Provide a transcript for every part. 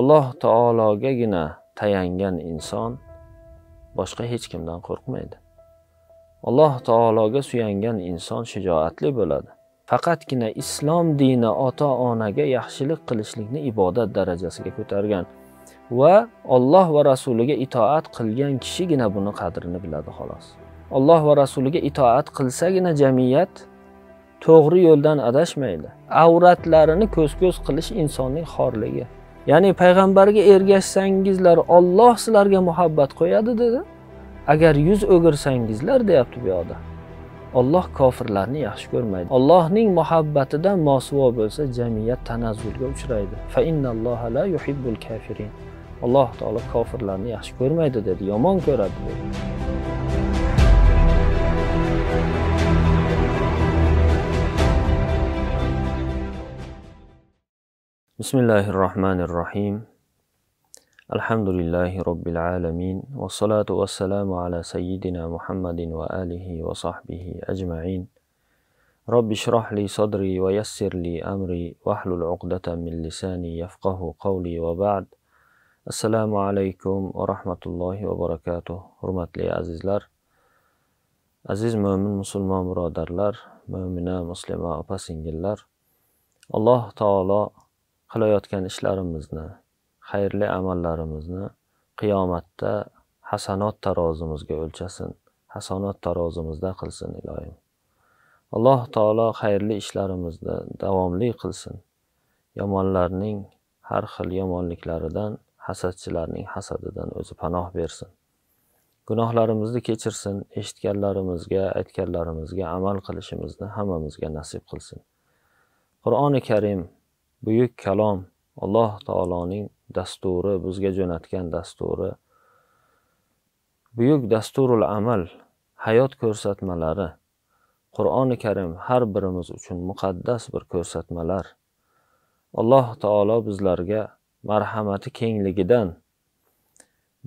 alloh taologagina tayangan inson boshqa hech kimdan qo'rqmaydi alloh taologa suyangan inson shijoatli bo'ladi faqatgina islom dini ota onaga yaxshilik qilishlikni ibodat darajasiga ko'targan va olloh va rasuliga itoat qilgan kishigina buni qadrini biladi xolos alloh va rasuliga itoat qilsagina jamiyat to'g'ri yo'ldan adashmaydi avratlarini ko'z ko'z qilish insonning xorligi ya'ni payg'ambarga ergashsangizlar olloh sizlarga muhabbat qo'yadi dedi agar yuz o'girsangizlar deyapti bu yoqda olloh kofirlarni yaxshi ko'rmaydi ollohning muhabbatidan mosuvo bo'lsa jamiyat tanazzulga uchraydi fa innalloha la yuhibbul kafirin alloh taolo kofirlarni yaxshi ko'rmaydi dedi yomon ko'radi dedi بسم الله الرحمن الرحيم الحمد لله رب العالمين والصلاة والسلام على سيدنا محمد وآله وصحبه أجمعين رب اشرح لي صدري ويسر لي أمري واحلل عقدة من لساني يفقه قولي وبعد السلام عليكم ورحمة الله وبركاته رمت لي عزيزلر aziz mo'min musulmon birodarlar مؤمنة مسلمة opa لار الله تعالى qilayotgan ishlarimizni, xayrli amallarimizni qiyomatda hasanot tarozimizga o'lchasin, hasanot tarozimizda qilsin iloyim. Alloh taolo xayrli ishlarimizni davomli qilsin. Yomonlarning har xil yomonliklaridan, hasadchilarning hasadidan o'zi panoh bersin. Gunohlarimizni kechirsin, eshitganlarimizga, aytganlarimizga amal qilishimizni hammamizga nasib qilsin. Qur'oni Karim buyuk kalom alloh taoloning dasturi bizga jo'natgan dasturi buyuk dasturul amal hayot ko'rsatmalari qur'oni karim har birimiz uchun muqaddas bir ko'rsatmalar alloh taolo bizlarga marhamati kengligidan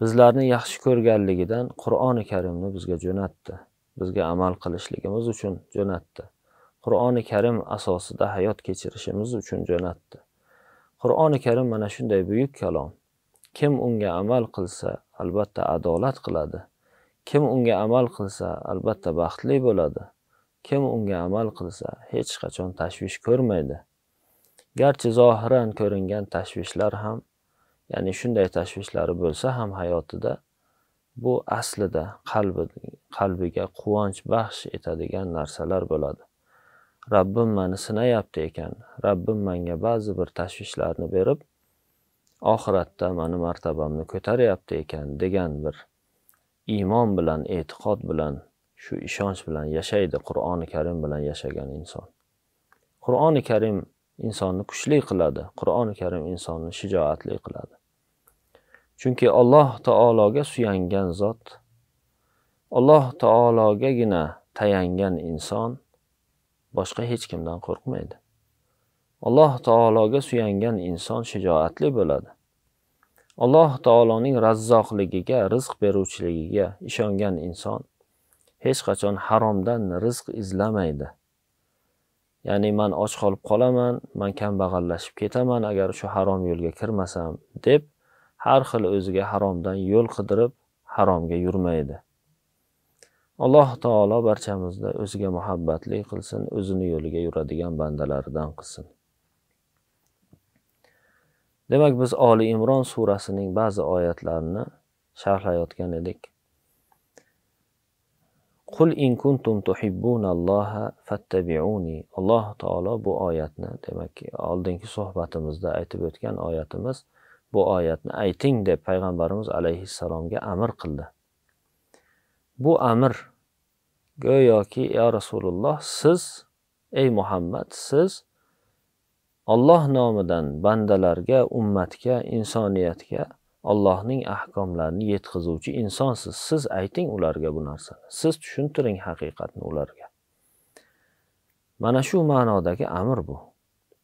bizlarni yaxshi ko'rganligidan qur'oni karimni bizga jo'natdi bizga amal qilishligimiz uchun jo'natdi qur'oni karim asosida hayot kechirishimiz uchun jo'natdi qur'oni karim mana shunday buyuk kalom kim unga amal qilsa albatta adolat qiladi kim unga amal qilsa albatta baxtli bo'ladi kim unga amal qilsa hech qachon tashvish ko'rmaydi garchi zohiran ko'ringan tashvishlar ham ya'ni shunday tashvishlari bo'lsa ham hayotida bu aslida qalbi qalbiga quvonch baxsh etadigan narsalar bo'ladi rabbim mani sinayapti ekan rabbim manga ba'zi bir tashvishlarni berib oxiratda mani martabamni ko'taryapti ekan degan bir iymon bilan e'tiqod bilan shu ishonch bilan yashaydi qur'oni karim bilan yashagan inson qur'oni karim insonni kuchli qiladi qur'oni karim insonni shijoatli qiladi chunki alloh taologa suyangan zot alloh taologagina tayangan inson boshqa hech kimdan qo'rqmaydi alloh taologa suyangan inson shijoatli bo'ladi alloh taoloning razzoqligiga rizq beruvchiligiga ishongan inson hech qachon haromdan rizq izlamaydi ya'ni man och qolib qolaman man kambag'allashib ketaman agar shu harom yo'lga kirmasam deb har xil o'ziga haromdan yo'l qidirib haromga yurmaydi alloh taolo barchamizni o'ziga muhabbatli qilsin o'zini yo'liga yuradigan bandalaridan qilsin demak biz oli imron surasining ba'zi oyatlarini sharhlayotgan edik qul in kuntum tuhibbunalloha fattabiuni alloh taolo bu oyatni demak oldingi suhbatimizda aytib o'tgan oyatimiz bu oyatni ayting deb payg'ambarimiz alayhissalomga amr qildi bu amr go'yoki yo rasululloh siz ey muhammad siz olloh nomidan bandalarga ummatga insoniyatga allohning ahkomlarini yetkazuvchi insonsiz siz ayting ularga bu narsani siz tushuntiring haqiqatni ularga mana shu ma'nodagi amr bu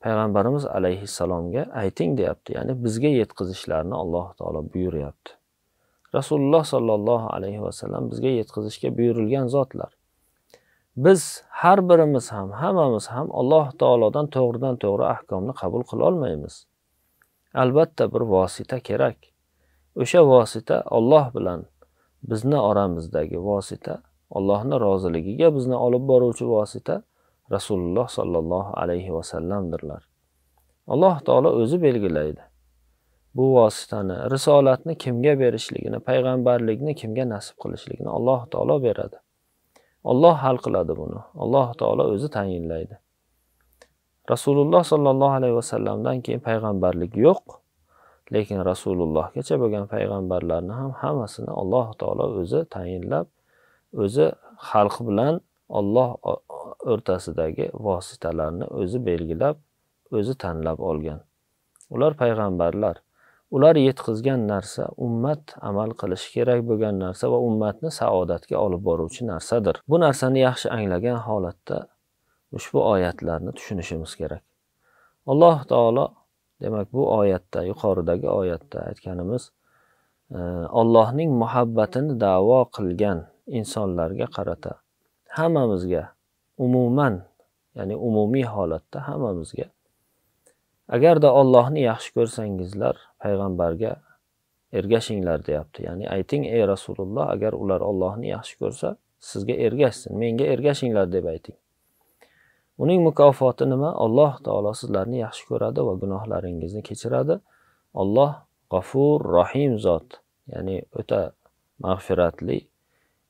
payg'ambarimiz alayhissalomga ayting deyapti ya'ni bizga yetkazishlarini alloh taolo buyuryapti rasululloh sollallohu alayhi vasallam bizga yetkazishga buyurilgan zotlar biz har birimiz ham hammamiz ham alloh taolodan to'g'ridan to'g'ri ahkomni qabul qilolmaymiz albatta bir vosita kerak o'sha vosita olloh bilan bizni oramizdagi vosita allohni roziligiga bizni olib boruvchi vosita rasululloh sollallohu alayhi vasallamdirlar alloh taolo o'zi belgilaydi bu vositani risolatni kimga berishligini payg'ambarlikni kimga nasib qilishligini alloh taolo beradi olloh hal qiladi buni alloh taolo o'zi tayinlaydi rasululloh sollallohu alayhi vasallamdan keyin payg'ambarlik yo'q lekin rasulullohgacha bo'lgan payg'ambarlarni ham hammasini alloh taolo o'zi tayinlab o'zi xalq bilan olloh o'rtasidagi vositalarni o'zi belgilab o'zi tanlab olgan ular payg'ambarlar ular yetkazgan narsa ummat amal qilishi kerak bo'lgan narsa va ummatni saodatga olib boruvchi narsadir bu narsani yaxshi anglagan holatda ushbu oyatlarni tushunishimiz kerak alloh taolo demak bu oyatda yuqoridagi oyatda aytganimiz ollohning e, muhabbatini davo qilgan insonlarga qarata hammamizga umuman ya'ni umumiy holatda hammamizga agarda Allohni yaxshi ko'rsangizlar, payg'ambarga ergashinglar deyapti. Ya'ni ayting ey Rasululloh, agar ular Allohni yaxshi ko'rsa, sizga ergashsin, menga ergashinglar deb ayting. Uning mukofoti nima? Alloh taolo sizlarni yaxshi ko'radi va gunohlaringizni kechiradi. Alloh G'afur rohim zot, ya'ni o'ta mag'firatli,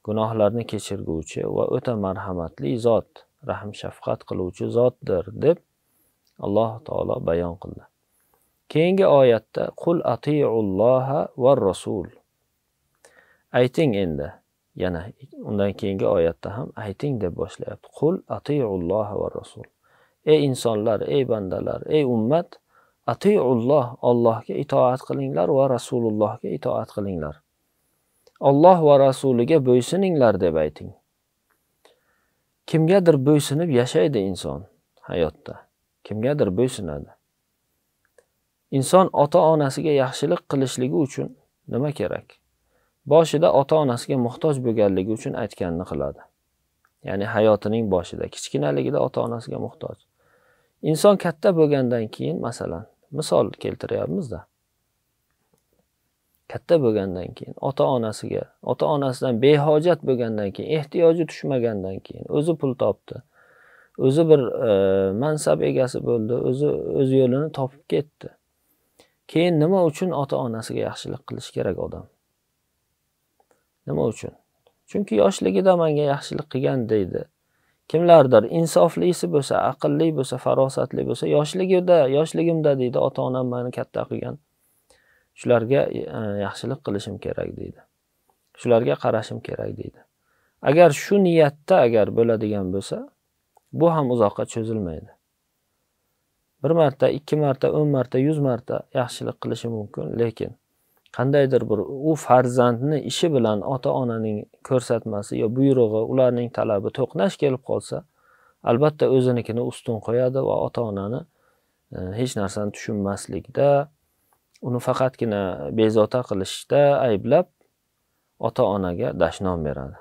gunohlarni kechirguvchi va o'ta marhamatli zot, rahm shafqat qiluvchi zotdir deb alloh taolo bayon qildi keyingi oyatda qul atiulloha va rasul ayting endi yana undan keyingi oyatda ham ayting deb boshlayapti qul atiulloha va rasul ey insonlar ey bandalar ey ummat atiulloh ollohga itoat qilinglar va rasulullohga itoat qilinglar olloh va rasuliga bo'ysuninglar deb ayting kimgadir bo'ysunib yashaydi inson hayotda kimgadir bo'ysunadi inson ota onasiga yaxshilik qilishligi uchun nima kerak boshida ota onasiga muhtoj bo'lganligi uchun aytganini qiladi ya'ni hayotining boshida kichkinaligida ota onasiga muhtoj inson katta bo'lgandan keyin masalan misol keltiryapmizda katta bo'lgandan keyin ota onasiga ota onasidan behojat bo'lgandan keyin ehtiyoji tushmagandan keyin o'zi pul topdi o'zi bir e, mansab egasi bo'ldi o'zi o'z yo'lini topib ketdi keyin nima uchun ota onasiga yaxshilik qilish kerak odam nima uchun chunki yoshligida manga yaxshilik qilgan deydi kimlardir insoflisi bo'lsa aqlli bo'lsa farosatli bo'lsa yoshligida yoshligimda deydi ota onam mani katta qilgan shularga e, yaxshilik qilishim kerak deydi shularga qarashim kerak deydi agar shu niyatda agar bo'ladigan bo'lsa bu ham uzoqqa cho'zilmaydi bir marta ikki marta o'n marta yuz marta yaxshilik qilishi mumkin lekin qandaydir bir u farzandni ishi bilan ota onaning ko'rsatmasi yo buyrug'i ularning talabi to'qnash kelib qolsa albatta o'zinikini ustun qo'yadi va ota onani e, hech narsani tushunmaslikda uni faqatgina bezovta qilishda ayblab ota onaga dashnom beradi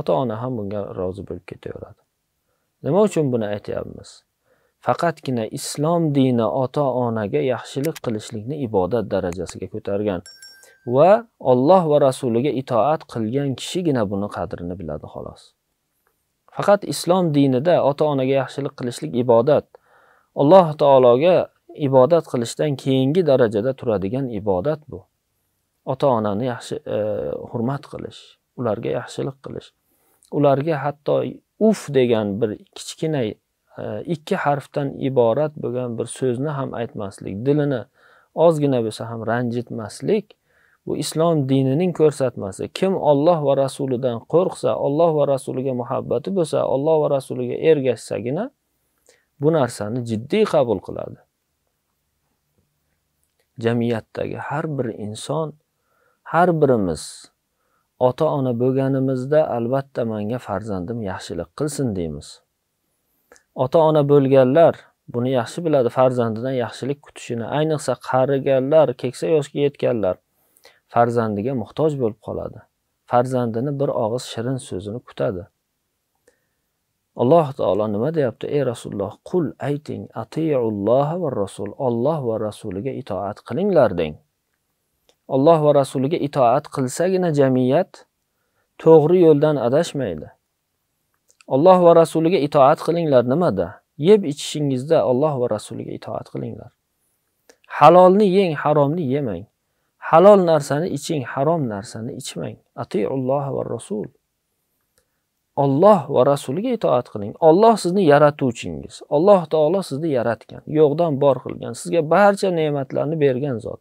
ota ona ham bunga rozi bo'lib ketaveradi nima uchun buni aytyapmiz faqatgina islom dini ota onaga yaxshilik qilishlikni ibodat darajasiga ko'targan va Alloh va rasuliga itoat qilgan kishigina buni qadrini biladi xolos faqat islom dinida ota onaga yaxshilik qilishlik ibodat alloh taologa ibodat qilishdan keyingi darajada turadigan ibodat bu ota onani yaxshi e, hurmat qilish ularga yaxshilik qilish ularga hatto uf degan bir kichkina e, ikki harfdan iborat bo'lgan bir so'zni ham aytmaslik dilini ozgina bo'lsa ham ranjitmaslik bu islom dinining ko'rsatmasi kim olloh va rasulidan qo'rqsa olloh va rasuliga muhabbati bo'lsa olloh va rasuliga ergashsagina bu narsani jiddiy qabul qiladi jamiyatdagi har bir inson har birimiz ota ona bo'lganimizda albatta menga farzandim yaxshilik qilsin deymiz ota ona bo'lganlar buni yaxshi biladi farzandidan yaxshilik kutishini ayniqsa qariganlar keksa yoshga yetganlar farzandiga muhtoj bo'lib qoladi farzandini bir og'iz shirin so'zini kutadi alloh taolo nima deyapti ey rasululloh qul ayting atiulloh va rasul olloh va rasuliga itoat qilinglar deng Alloh va rasuliga itoat qilsagina jamiyat to'g'ri yo'ldan adashmaydi. Alloh va rasuliga itoat qilinglar nimada? Yeb ichishingizda Alloh va rasuliga itoat qilinglar. Halolni yeng, haromni yemang. Halol narsani iching, harom narsani ichmang. Atiulloh va rasul. Alloh va rasuliga itoat qiling. Alloh sizni yaratuvchingiz. Alloh taolo sizni yaratgan, yo'qdan bor qilgan, sizga barcha ne'matlarni bergan zot.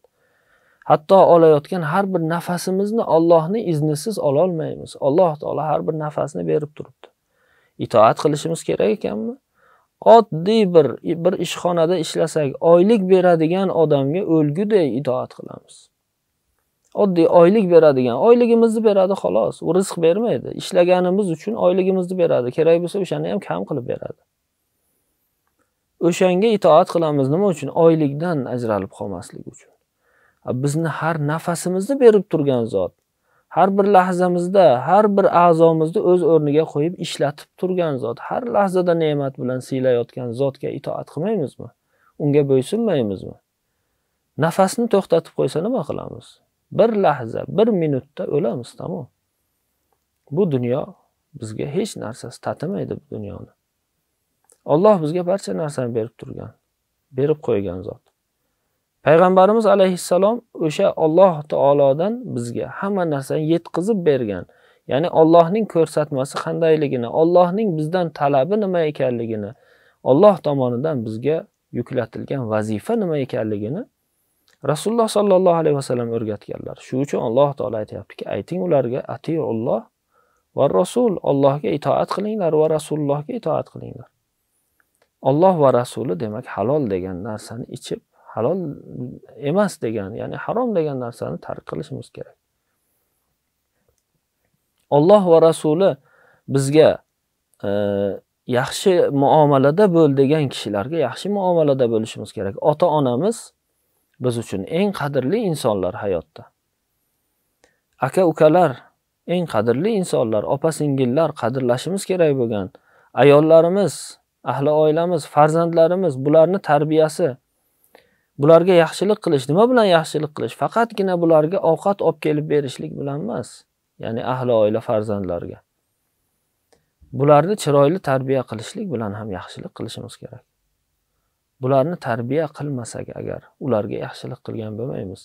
hatto olayotgan har bir nafasimizni ollohni iznisiz ololmaymiz alloh taolo har bir nafasni berib turibdi itoat qilishimiz kerak ekanmi oddiy bir bir ishxonada ishlasak oylik beradigan odamga o'lguday itoat qilamiz oddiy oylik beradigan oyligimizni beradi xolos u rizq bermaydi ishlaganimiz uchun oyligimizni beradi kerak bo'lsa o'shani ham kam qilib beradi o'shanga itoat qilamiz nima uchun oylikdan ajralib qolmaslik uchun bizni har nafasimizni berib turgan zot har bir lahzamizda har bir a'zomizni o'z o'rniga qo'yib ishlatib turgan zot har lahzada ne'mat bilan siylayotgan zotga itoat qilmaymizmi unga bo'ysunmaymizmi nafasni to'xtatib qo'ysa nima qilamiz bir lahza bir minutda o'lamiz tamom bu dunyo bizga hech narsasi tatimaydi bu dunyoni olloh bizga barcha narsani berib turgan berib qo'ygan zot payg'ambarimiz alayhissalom o'sha Alloh taolodan bizga hamma narsani yetkazib bergan ya'ni Allohning ko'rsatmasi qandayligini Allohning bizdan talabi nima ekanligini Alloh tomonidan bizga yuklatilgan vazifa nima ekanligini rasululloh sollallohu alayhi vasallam o'rgatganlar shuning uchun alloh taolo aytyaptiki ayting ularga atiulloh va rasul allohga itoat qilinglar va rasulullohga itoat qilinglar olloh va rasuli demak halol degan narsani ichib halol emas degan ya'ni harom degan narsani tark qilishimiz kerak olloh va rasuli bizga e, yaxshi muomalada bo'l degan kishilarga yaxshi muomalada bo'lishimiz kerak ota onamiz biz uchun eng qadrli insonlar hayotda aka ukalar eng qadrli insonlar opa singillar qadrlashimiz kerak bo'lgan ayollarimiz ahli oilamiz farzandlarimiz bularni tarbiyasi bularga yaxshilik qilish nima bilan yaxshilik qilish faqatgina bularga ovqat olib kelib berishlik bilan emas ya'ni ahli oila farzandlarga bularni chiroyli tarbiya qilishlik bilan ham yaxshilik qilishimiz kerak bularni tarbiya qilmasak agar ularga yaxshilik qilgan bo'lmaymiz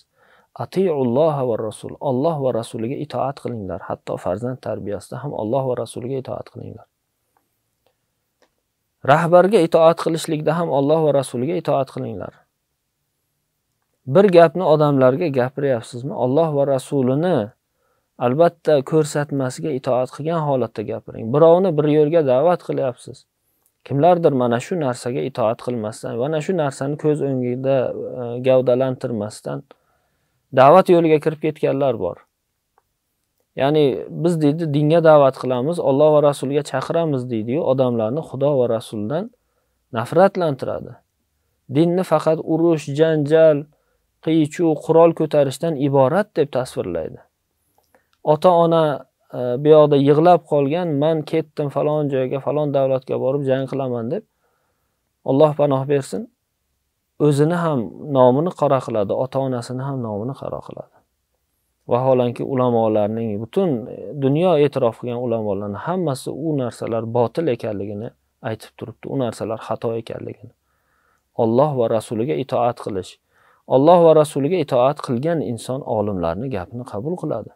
atiulloha va rasul olloh va rasuliga itoat qilinglar hatto farzand tarbiyasida ham olloh va rasuliga itoat qilinglar rahbarga itoat qilishlikda ham olloh va rasuliga itoat qilinglar bir gapni odamlarga gapiryapsizmi olloh va rasulini albatta ko'rsatmasiga itoat qilgan holatda gapiring birovni bir yo'lga da'vat qilyapsiz kimlardir mana shu narsaga itoat qilmasdan mana shu narsani ko'z o'ngida e, gavdalantirmasdan da'vat yo'liga kirib ketganlar bor ya'ni biz deydi dinga da'vat qilamiz olloh va rasulga chaqiramiz deydiyu odamlarni xudo va rasuldan nafratlantiradi dinni faqat urush janjal qiyichu qurol ko'tarishdan iborat deb tasvirlaydi ota ona e, bu yoqda yig'lab qolgan man ketdim falon joyga falon davlatga borib jang qilaman deb alloh panoh bersin o'zini ham nomini qora qiladi ota onasini ham nomini qaro qiladi vaholanki ulamolarning butun dunyo e'tirof qilgan ulamolarni hammasi u narsalar botil ekanligini aytib turibdi u narsalar xato ekanligini olloh va rasuliga itoat qilish Alloh va rasuliga itoat qilgan inson olimlarni gapini qabul qiladi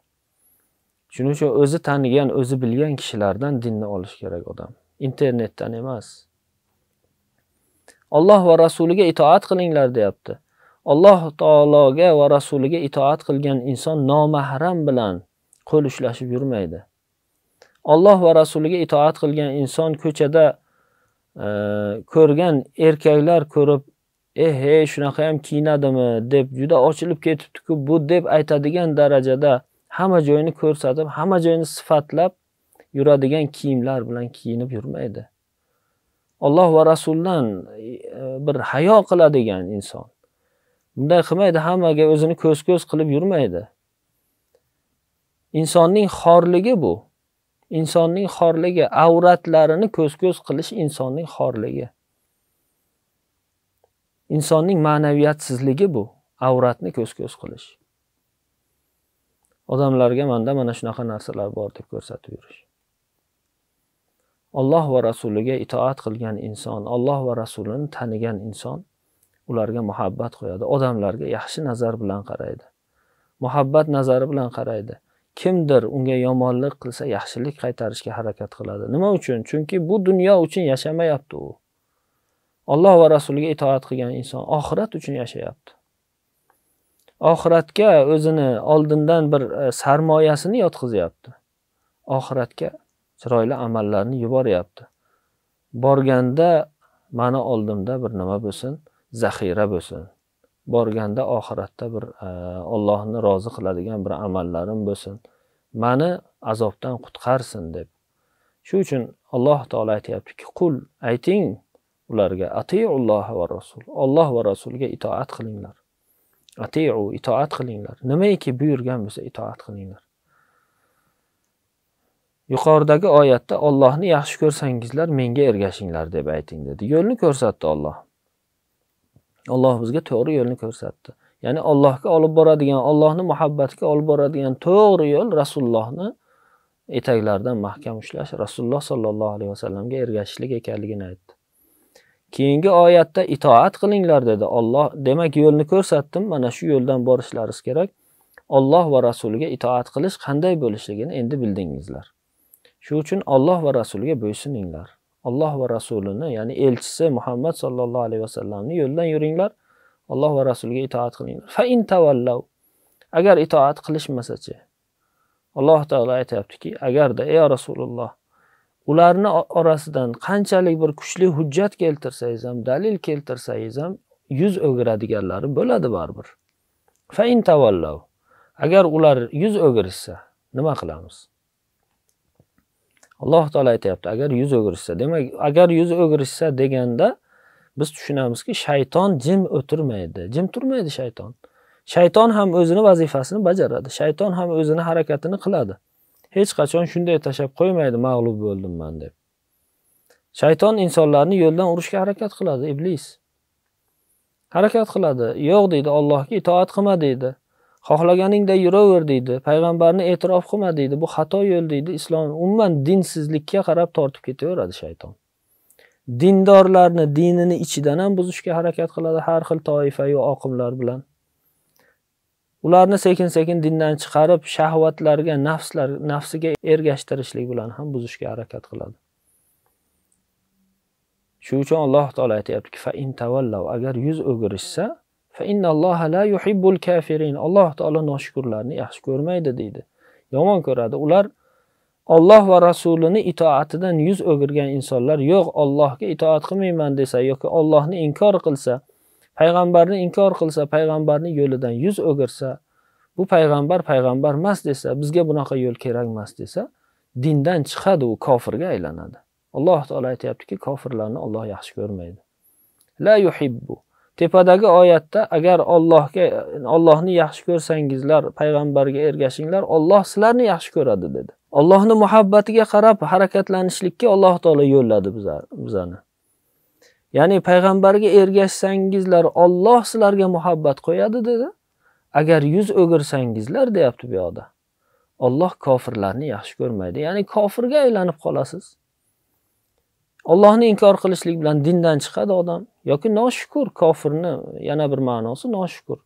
shuning uchun o'zi tanigan o'zi bilgan kishilardan dinni olish kerak odam internetdan emas Alloh va rasuliga itoat qilinglar deyapti alloh taologa va rasuliga itoat qilgan inson nomahram bilan qo'l ushlashib yurmaydi Alloh va rasuliga itoat qilgan inson ko'chada e, ko'rgan erkaklar ko'rib ehe eh, shunaqa ham kiyinadimi deb juda ochilib ketibdiku bu deb aytadigan darajada hamma joyini ko'rsatib hamma joyini sifatlab yuradigan kiyimlar bilan kiyinib yurmaydi alloh va rasuldan e, bir hayo qiladigan inson bunday qilmaydi hammaga o'zini ko'z ko'z qilib yurmaydi insonning xorligi bu insonning xorligi avratlarini ko'z ko'z qilish insonning xorligi insonning ma'naviyatsizligi bu avratni ko'z ko'z qilish odamlarga manda mana shunaqa narsalar bor deb ko'rsatib yurish alloh va rasuliga itoat qilgan inson alloh va rasulini tanigan inson ularga muhabbat qo'yadi odamlarga yaxshi nazar bilan qaraydi muhabbat nazari bilan qaraydi kimdir unga yomonlik qilsa yaxshilik qaytarishga harakat qiladi nima uchun chunki bu dunyo uchun yashamayapti u Alloh va rasuliga itoat qilgan inson oxirat uchun yashayapti oxiratga o'zini oldindan bir e, sarmoyasini yotqizyapti oxiratga chiroyli amallarni yuboryapti borganda mani oldimda bir nima bo'lsin zaxira bo'lsin borganda oxiratda bir ollohni e, rozi qiladigan bir amallarim bo'lsin mani azobdan qutqarsin deb shu uchun alloh taolo aytyaptiki qul ayting ularga atiulloh va rasul olloh va rasulga itoat qilinglar atiu itoat qilinglar nimaiki buyurgan bo'lsa itoat qilinglar yuqoridagi oyatda ollohni yaxshi ko'rsangizlar menga ergashinglar deb ayting dedi yo'lni ko'rsatdi olloh olloh bizga to'g'ri yo'lni ko'rsatdi ya'ni ollohga olib boradigan ollohni muhabbatiga olib boradigan to'g'ri yo'l rasulullohni etaklaridan mahkam ushlash rasululloh sollallohu alayhi vasallamga ergashishlik ekanligini aytdi Keyingi oyatda itoat qilinglar dedi. Alloh demak yo'lni ko'rsatdim, mana shu yo'ldan borishlaringiz kerak. Alloh va rasuliga itoat qilish qanday bo'lishligini endi bildingizlar. Shu uchun Alloh va rasuliga bo'ysuninglar. Alloh va rasulini, ya'ni elchisi Muhammad sallallohu alayhi vasallamni yo'ldan yuringlar. Alloh va rasuliga itoat qilinglar. Fa in tavallaw. Agar itoat qilishmasachi Alloh taolo aytayaptiki, agarda ey Rasululloh ularni orasidan qanchalik bir kuchli hujjat keltirsangiz ham dalil keltirsangiz ham yuz o'giradiganlari bo'ladi baribir tavallav agar ular yuz o'girishsa nima qilamiz alloh taolo aytyapti agar yuz o'girishsa demak agar yuz o'girishsa deganda biz tushunamizki shayton jim o'tirmaydi jim turmaydi shayton shayton ham o'zini vazifasini bajaradi shayton ham o'zini harakatini qiladi hech qachon shunday tashlab qo'ymaydi mag'lub bo'ldim man deb shayton insonlarni yo'ldan urishga harakat qiladi iblis harakat qiladi yo'q deydi allohga itoat qilma deydi xohlaganingday yuraver deydi payg'ambarni e'tirof qilma deydi bu xato yo'l deydi islom umuman dinsizlikka qarab tortib ketaveradi shayton dindorlarni dinini ichidan ham buzishga harakat qiladi har xil toifayu oqimlar bilan ularni sekin sekin dindan chiqarib shahvatlarga nafslar nafsiga ergashtirishlik bilan ham buzishga harakat qiladi shuning uchun alloh taolo aytyaptiki fa in tavallav agar yuz o'girishsa fa innalloha la yuhibbul kafirin alloh taolo noshukurlarni yaxshi ko'rmaydi deydi yomon ko'radi ular olloh va rasulini itoatidan yuz o'girgan insonlar yo'q ollohga itoat qilmayman desa yoki ollohni inkor qilsa payg'ambarni inkor qilsa payg'ambarni yo'lidan yuz o'girsa bu payg'ambar payg'ambar emas desa bizga bunaqa yo'l kerak emas desa dindan chiqadi u kofirga aylanadi alloh taolo aytyaptiki kofirlarni olloh yaxshi ko'rmaydi la yuhibbu tepadagi oyatda agar ollohga ollohni yaxshi ko'rsangizlar payg'ambarga ergashinglar olloh sizlarni yaxshi ko'radi dedi ollohni muhabbatiga qarab harakatlanishlikka alloh taolo yo'lladi bizlarni Ya'ni payg'ambarga ergashsangizlar Alloh sizlarga muhabbat qo'yadi dedi. Agar yuz o'girsangizlar deyapti bu yoqda. Alloh kofirlarni yaxshi ko'rmaydi. Ya'ni kofirga aylanib qolasiz. Allohni inkor qilishlik bilan dindan chiqadi odam yoki noshukur kofirni yana bir ma'nosi noshukur.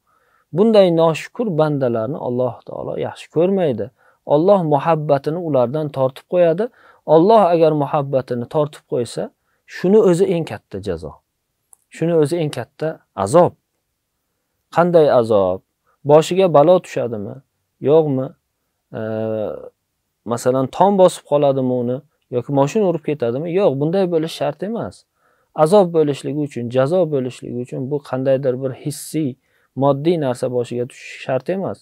Bunday noshukur bandalarni Alloh taolo yaxshi ko'rmaydi. Alloh muhabbatini ulardan tortib qo'yadi. Alloh agar muhabbatini tortib qo'ysa, shuni o'zi eng katta jazo shuni o'zi eng katta azob qanday azob boshiga balo tushadimi yo'qmi e, masalan tom bosib qoladimi uni yoki moshina urib ketadimi yo'q bunday bo'lishi shart emas azob bo'lishligi uchun jazo bo'lishligi uchun bu qandaydir bir hissiy moddiy narsa boshiga tushishi shart emas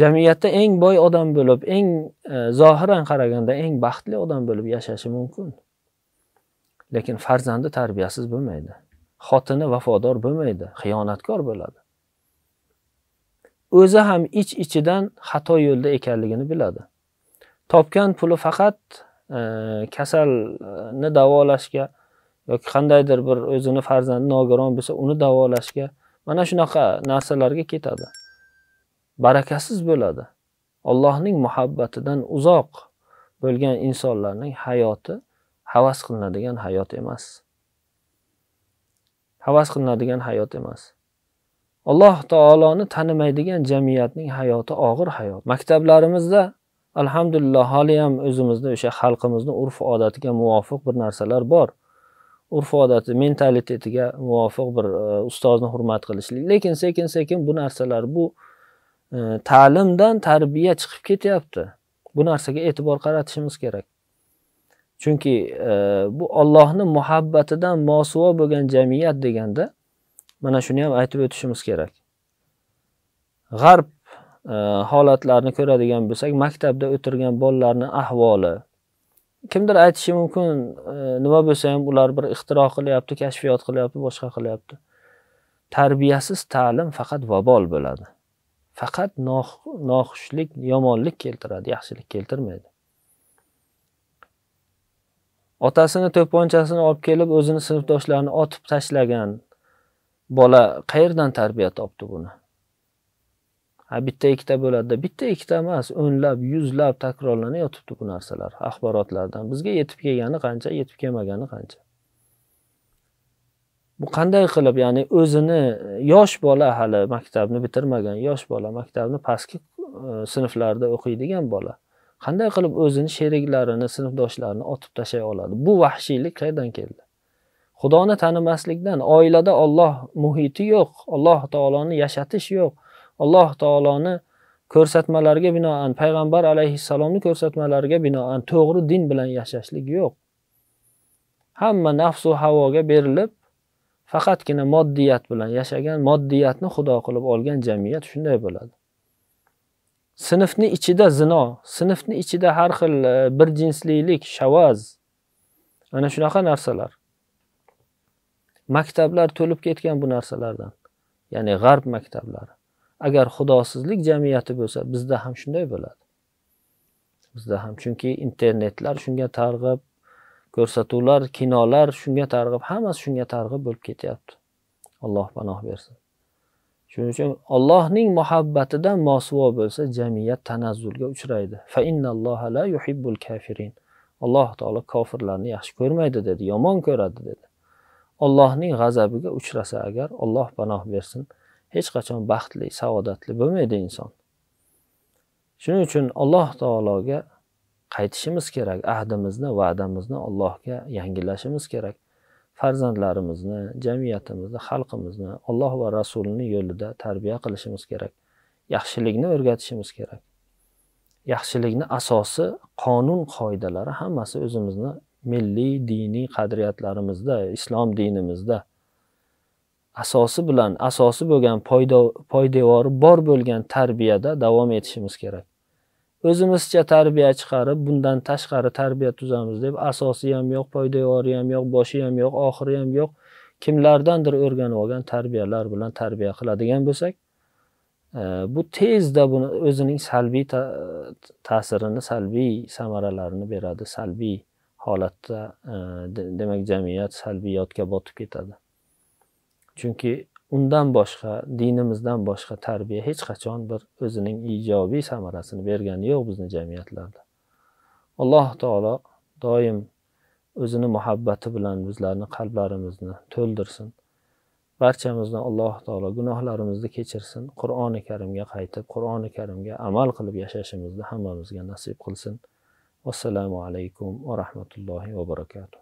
jamiyatda eng boy odam bo'lib eng e, zohiran qaraganda eng baxtli odam bo'lib yashashi mumkin lekin farzandi tarbiyasiz bo'lmaydi xotini vafodor bo'lmaydi xiyonatkor bo'ladi o'zi ham ich iç ichidan xato yo'lda ekanligini biladi topgan puli faqat e, kasalni davolashga yoki qandaydir bir o'zini farzandi nogiron bo'lsa uni davolashga mana shunaqa narsalarga ketadi barakasiz bo'ladi allohning muhabbatidan uzoq bo'lgan insonlarning hayoti havas qilinadigan hayot emas havas qilinadigan hayot emas alloh taoloni tanimaydigan jamiyatning hayoti og'ir hayot maktablarimizda alhamdulillah hali ham o'zimizni o'sha xalqimizni urf odatiga muvofiq bir narsalar bor urf odati mentalitetiga muvofiq bir e, ustozni hurmat qilishlik lekin sekin sekin bu narsalar bu e, ta'limdan tarbiya chiqib ketyapti bu narsaga e'tibor qaratishimiz kerak chunki e, bu ollohni muhabbatidan mosuvo bo'lgan jamiyat deganda mana shuni ham aytib o'tishimiz kerak g'arb e, holatlarini ko'radigan bo'lsak maktabda o'tirgan bolalarni ahvoli kimdir aytishi mumkin e, nima bo'lsa ham ular bir ixtiro qilyapti kashfiyot qilyapti boshqa qilyapti tarbiyasiz ta'lim faqat vabol bo'ladi faqat noxushlik yomonlik keltiradi yaxshilik keltirmaydi otasini to'pponchasini olib kelib o'zini sinfdoshlarini otib tashlagan bola qayerdan tarbiya topdi buni ha bitta ikkita bo'ladida bitta ikkita emas o'nlab yuzlab takrorlanayotibdi bu narsalar axborotlardan bizga yetib kelgani qancha yetib kelmagani qancha bu qanday qilib ya'ni o'zini yosh bola hali maktabni bitirmagan yosh bola maktabni pastki e, sinflarda o'qiydigan bola qanday qilib o'zini sheriklarini sinfdoshlarini otib tashlay oladi bu vahshiylik qayerdan keldi xudoni tanimaslikdan oilada olloh muhiti yo'q alloh taoloni yashatish yo'q alloh taoloni ko'rsatmalarga binoan payg'ambar alayhissalomni ko'rsatmalariga binoan to'g'ri din bilan yashashlik yo'q hamma nafsu havoga berilib faqatgina moddiyat bilan yashagan moddiyatni xudo qilib olgan jamiyat shunday bo'ladi sinfni ichida zino sinfni ichida har xil e, bir jinslilik shavaz ana shunaqa narsalar maktablar to'lib ketgan bu narsalardan ya'ni g'arb maktablari agar xudosizlik jamiyati bo'lsa bizda ham shunday bo'ladi bizda ham chunki internetlar shunga targ'ib ko'rsatuvlar kinolar shunga targ'ib hammasi shunga targ'ib bo'lib ketyapti alloh panoh bersin shuning uchun allohning muhabbatidan mosuvo bo'lsa jamiyat tanazzulga uchraydi fa innalloha la yuhibbul kafirin alloh taolo kofirlarni yaxshi ko'rmaydi dedi yomon ko'radi dedi allohning g'azabiga uchrasa agar olloh panoh bersin hech qachon baxtli saodatli bo'lmaydi inson shuning uchun alloh taologa qaytishimiz kerak ahdimizni va'damizni allohga yangilashimiz kerak farzandlarimizni jamiyatimizni xalqimizni alloh va rasulini yo'lida tarbiya qilishimiz kerak yaxshilikni o'rgatishimiz kerak yaxshilikni asosi qonun qoidalari hammasi o'zimizni milliy diniy qadriyatlarimizda islom dinimizda asosi bilan asosi bo'lgan poydevori bor bo'lgan tarbiyada davom etishimiz kerak o'zimizcha tarbiya chiqarib bundan tashqari tarbiya tuzamiz deb asosi ham yo'q poydevori ham yo'q boshi ham yo'q oxiri ham yo'q kimlardandir o'rganib olgan tarbiyalar bilan tarbiya qiladigan bo'lsak e, bu tezda buni o'zining salbiy ta'sirini salbiy samaralarini beradi salbiy holatda e, demak jamiyat salbiyotga botib ketadi chunki undan boshqa dinimizdan boshqa tarbiya hech qachon bir o'zining ijobiy samarasini bergani yo'q bizni jamiyatlarda alloh taolo doim o'zini muhabbati bilan bizlarni qalblarimizni to'ldirsin barchamizni alloh taolo gunohlarimizni kechirsin qur'oni karimga qaytib qur'oni karimga amal qilib yashashimizni hammamizga nasib qilsin vassalomu alaykum va rahmatullohi va barakatuh